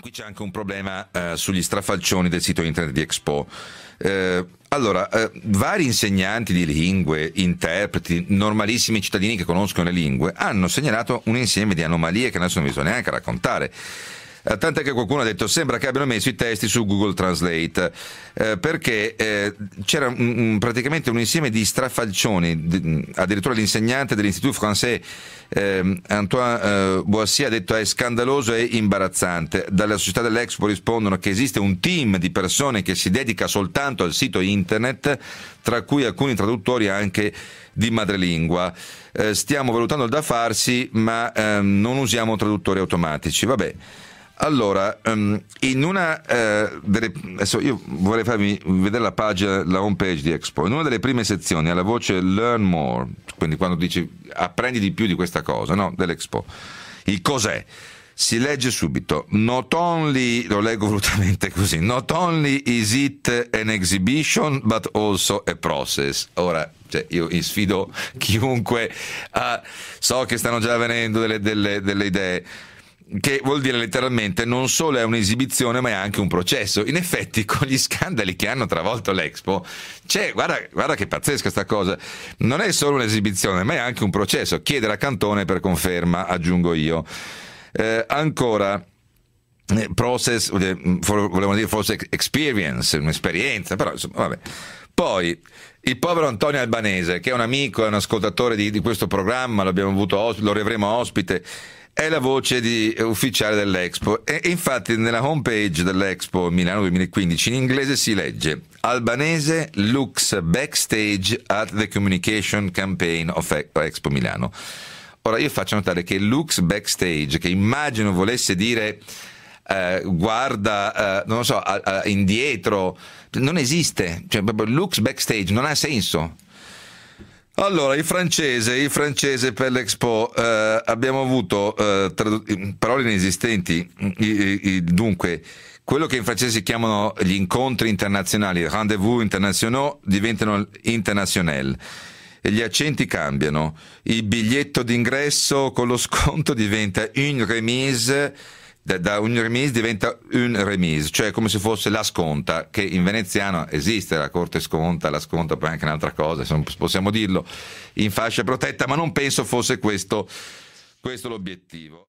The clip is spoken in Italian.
Qui c'è anche un problema eh, sugli strafalcioni del sito internet di Expo. Eh, allora, eh, vari insegnanti di lingue, interpreti, normalissimi cittadini che conoscono le lingue, hanno segnalato un insieme di anomalie che non sono so neanche raccontare. Eh, tant'è che qualcuno ha detto sembra che abbiano messo i testi su Google Translate, eh, perché eh, c'era un, praticamente un insieme di strafalcioni, addirittura l'insegnante dell'Institut Français ehm, Antoine eh, Boissy ha detto è scandaloso e imbarazzante. Dalla società dell'Expo rispondono che esiste un team di persone che si dedica soltanto al sito internet, tra cui alcuni traduttori anche di madrelingua. Eh, stiamo valutando il da farsi, ma ehm, non usiamo traduttori automatici. Vabbè. Allora, um, in una eh, delle, adesso io vorrei farvi vedere la pagina, la home page di Expo. In una delle prime sezioni alla voce Learn More, quindi quando dici apprendi di più di questa cosa, no? Dell'Expo. Il cos'è? si legge subito not only lo leggo volutamente così not only is it an exhibition but also a process ora cioè, io sfido chiunque a, ah, so che stanno già avvenendo delle, delle, delle idee che vuol dire letteralmente non solo è un'esibizione ma è anche un processo. In effetti con gli scandali che hanno travolto l'Expo, c'è, guarda, guarda, che pazzesca sta cosa, non è solo un'esibizione ma è anche un processo. Chiedere a Cantone per conferma, aggiungo io. Eh, ancora, eh, process, mm, volevo dire forse experience, un'esperienza, però insomma, vabbè. Poi il povero Antonio Albanese, che è un amico, è un ascoltatore di, di questo programma, lo, avuto, lo riavremo ospite è la voce di, eh, ufficiale dell'Expo. E, e infatti nella homepage dell'Expo Milano 2015 in inglese si legge Albanese looks backstage at the communication campaign of Expo Milano. Ora io faccio notare che looks backstage, che immagino volesse dire eh, guarda, eh, non so, a, a, indietro, non esiste. Cioè, looks backstage non ha senso. Allora, il francese, il francese per l'Expo, eh, abbiamo avuto eh, parole inesistenti, I, i, dunque quello che in francese si chiamano gli incontri internazionali, rendezvous internationaux, diventano international. E gli accenti cambiano, il biglietto d'ingresso con lo sconto diventa une remise da, da un remise diventa un remise, cioè come se fosse la sconta, che in veneziano esiste la corte sconta, la sconta poi anche un'altra cosa, possiamo dirlo, in fascia protetta, ma non penso fosse questo, questo l'obiettivo.